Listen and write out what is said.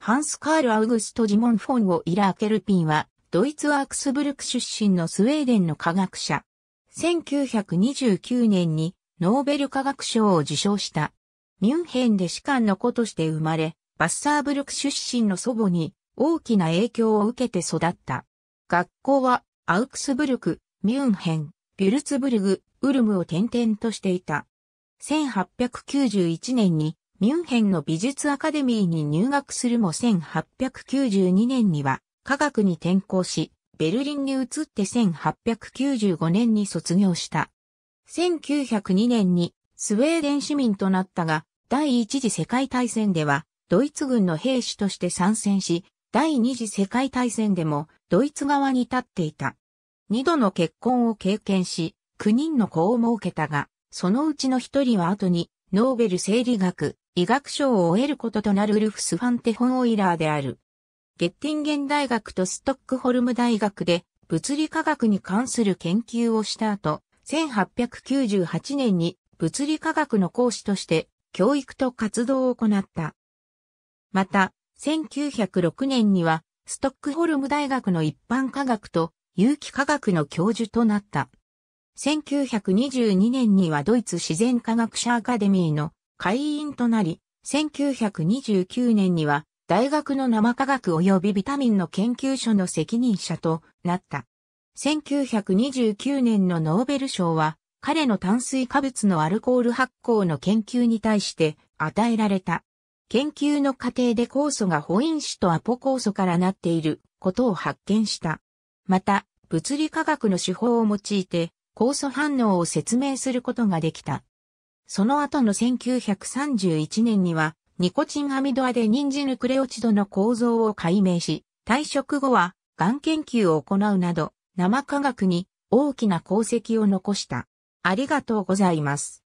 ハンス・カール・アウグスト・ジモン・フォン・をイラー・ケルピンは、ドイツ・アークスブルク出身のスウェーデンの科学者。1929年にノーベル科学賞を受賞した。ミュンヘンで士官の子として生まれ、バッサーブルク出身の祖母に大きな影響を受けて育った。学校はアウクスブルク、ミュンヘン、ビュルツブルグ、ウルムを転々としていた。1891年にミュンヘンの美術アカデミーに入学するも1892年には科学に転校し、ベルリンに移って1895年に卒業した。1902年にスウェーデン市民となったが、第一次世界大戦ではドイツ軍の兵士として参戦し、第二次世界大戦でもドイツ側に立っていた。二度の結婚を経験し、9人の子を設けたが、そのうちの一人は後にノーベル生理学、医学賞を得ることとなるウルフス・ファンテ・フォン・オイラーである。ゲッティンゲン大学とストックホルム大学で物理科学に関する研究をした後、1898年に物理科学の講師として教育と活動を行った。また、1906年にはストックホルム大学の一般科学と有機科学の教授となった。1922年にはドイツ自然科学者アカデミーの会員となり、1929年には大学の生科学及びビタミンの研究所の責任者となった。1929年のノーベル賞は、彼の炭水化物のアルコール発酵の研究に対して与えられた。研究の過程で酵素がホイン子とアポ酵素からなっていることを発見した。また、物理化学の手法を用いて酵素反応を説明することができた。その後の1931年には、ニコチンアミドアで人参ヌクレオチドの構造を解明し、退職後は、がん研究を行うなど、生科学に大きな功績を残した。ありがとうございます。